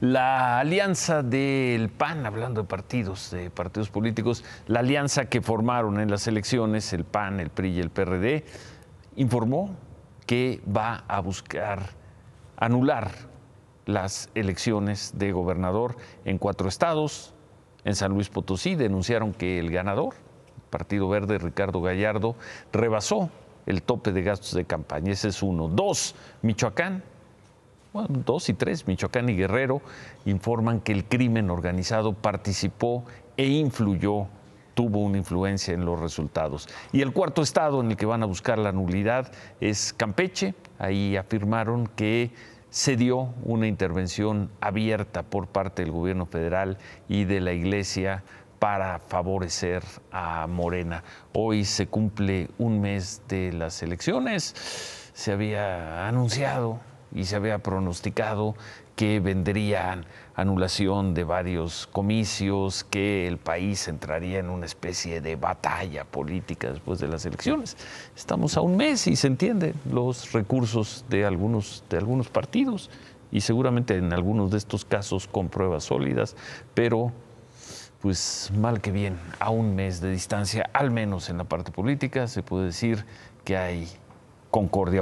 la alianza del PAN, hablando de partidos, de partidos políticos, la alianza que formaron en las elecciones el PAN, el PRI y el PRD, informó que va a buscar anular las elecciones de gobernador en cuatro estados. En San Luis Potosí denunciaron que el ganador, el Partido Verde Ricardo Gallardo, rebasó el tope de gastos de campaña. Ese es uno. Dos, Michoacán dos y tres, Michoacán y Guerrero, informan que el crimen organizado participó e influyó, tuvo una influencia en los resultados. Y el cuarto estado en el que van a buscar la nulidad es Campeche. Ahí afirmaron que se dio una intervención abierta por parte del gobierno federal y de la iglesia para favorecer a Morena. Hoy se cumple un mes de las elecciones. Se había anunciado y se había pronosticado que vendrían anulación de varios comicios, que el país entraría en una especie de batalla política después de las elecciones. Estamos a un mes y se entiende los recursos de algunos, de algunos partidos y seguramente en algunos de estos casos con pruebas sólidas, pero pues mal que bien, a un mes de distancia, al menos en la parte política, se puede decir que hay concordia.